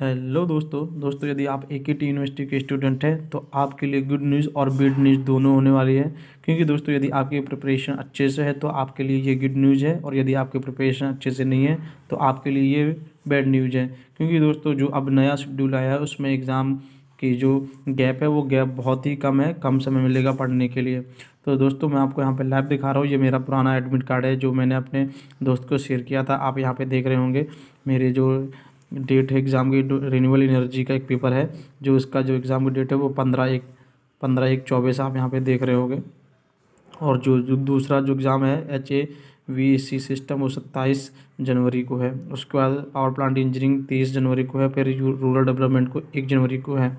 hello दोस्तों दोस्तों यदि आप एक टी यूनिवर्सिटी के स्टूडेंट हैं तो आपके लिए गुड न्यूज़ और बेड न्यूज़ दोनों होने वाली है क्योंकि दोस्तों यदि आपकी प्रिपरेशन अच्छे से है तो आपके लिए ये गुड न्यूज़ है और यदि आपकी प्रिपरेशन अच्छे से नहीं है तो आपके लिए ये बैड न्यूज़ है क्योंकि दोस्तों जो अब नया शेड्यूल आया है उसमें एग्ज़ाम की जो गैप है वो गैप बहुत ही कम है कम समय मिलेगा पढ़ने के लिए तो दोस्तों मैं आपको यहाँ पे लाइव दिखा रहा हूँ ये मेरा पुराना एडमिट कार्ड है जो मैंने अपने दोस्त को शेयर किया था आप यहाँ पे देख रहे होंगे मेरे जो डेट है एग्ज़ाम की रिन्यूअल एनर्जी का एक पेपर है जो इसका जो एग्ज़ाम की डेट है वो पंद्रह एक पंद्रह एक चौबीस आप यहाँ पे देख रहे होंगे और जो जो दूसरा जो एग्ज़ाम है H A V C system वो सत्ताईस जनवरी को है उसके बाद पावर प्लांट इंजीनियरिंग तेईस जनवरी को है फिर रूरल डेवलपमेंट को एक जनवरी को है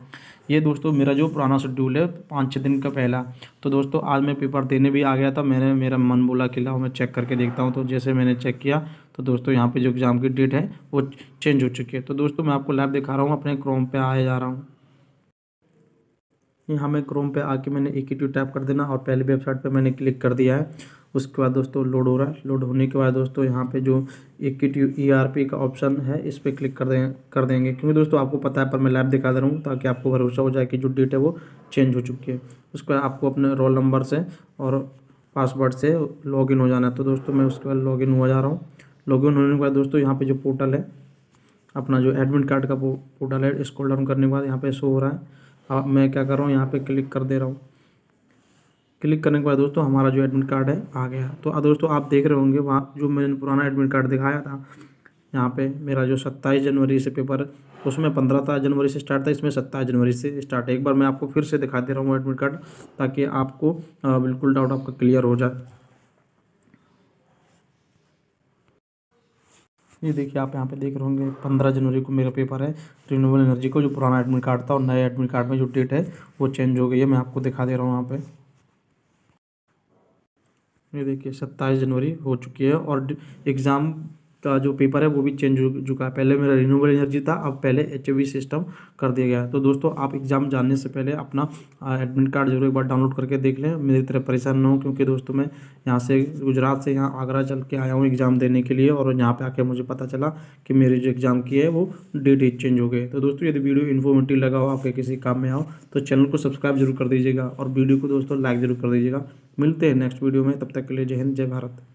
ये दोस्तों मेरा जो पुराना शेड्यूल है पाँच छः दिन का पहला तो दोस्तों आज मैं पेपर देने भी आ गया था मैंने मेरा मन बोला कि लाओ मैं चेक करके देखता हूँ तो जैसे मैंने चेक किया तो दोस्तों यहाँ पे जो एग्ज़ाम की डेट है वो चेंज हो चुकी है तो दोस्तों मैं आपको लाइव दिखा रहा हूँ अपने क्रोम पे आया जा रहा हूँ यहाँ मैं क्रोम पे आके मैंने एक ही टैप कर देना और पहले वेबसाइट पे मैंने क्लिक कर दिया है उसके बाद दोस्तों लोड हो रहा है लोड होने के बाद दोस्तों यहाँ पे जो एक ई e का ऑप्शन है इस पर क्लिक कर दें कर देंगे क्योंकि दोस्तों आपको पता है पर मैं लाइव दिखा दे रहा हूँ ताकि आपको भरोसा हो जाए कि जो डेट है वो चेंज हो चुकी है उसके बाद आपको अपने रोल नंबर से और पासवर्ड से लॉगिन हो जाना है तो दोस्तों मैं उसके बाद लॉगिन हुआ जा रहा हूँ लॉगिन होने के बाद दोस्तों यहाँ पर जो पोर्टल है अपना जो एडमिट कार्ड का पोर्टल है इसको डाउन करने के बाद यहाँ पे शो हो रहा है अब हाँ, मैं क्या कर रहा हूँ यहाँ पे क्लिक कर दे रहा हूँ क्लिक करने के बाद दोस्तों हमारा जो एडमिट कार्ड है आ गया तो अब दोस्तों आप देख रहे होंगे वहाँ जो मैंने पुराना एडमिट कार्ड दिखाया था यहाँ पे मेरा जो सत्ताईस जनवरी से पेपर उसमें पंद्रह जनवरी से स्टार्ट था इसमें सत्ताईस जनवरी से स्टार्ट है एक बार मैं आपको फिर से दिखा दे रहा हूँ एडमिट कार्ड ताकि आपको बिल्कुल डाउट आपका क्लियर हो जाए ये देखिए आप यहाँ पे देख रहे होंगे पंद्रह जनवरी को मेरा पेपर है रिन्यूबल एनर्जी को जो पुराना एडमिट कार्ड था और नए एडमिट कार्ड में जो डेट है वो चेंज हो गई है मैं आपको दिखा दे रहा हूँ वहाँ पे ये देखिए सत्ताईस जनवरी हो चुकी है और एग्ज़ाम का जो पेपर है वो भी चेंज हो चुका है पहले मेरा रिन्यूबल एनर्जी था अब पहले एच सिस्टम कर दिया गया है तो दोस्तों आप एग्ज़ाम जानने से पहले अपना एडमिट कार्ड जरूर एक बार डाउनलोड करके देख लें मेरी तरह परेशान ना हो क्योंकि दोस्तों मैं यहाँ से गुजरात से यहाँ आगरा चल के आया हूँ एग्ज़ाम देने के लिए और यहाँ पर आके मुझे पता चला कि मेरी जो एग्ज़ाम की है वो डेट चेंज हो गए तो दोस्तों यदि वीडियो इन्फॉर्मेटिव लगा हो आपके किसी काम में आओ तो चैनल को सब्सक्राइब जरूर कर दीजिएगा और वीडियो को दोस्तों लाइक जरूर कर दीजिएगा मिलते हैं नेक्स्ट वीडियो में तब तक के लिए जय हिंद जय भारत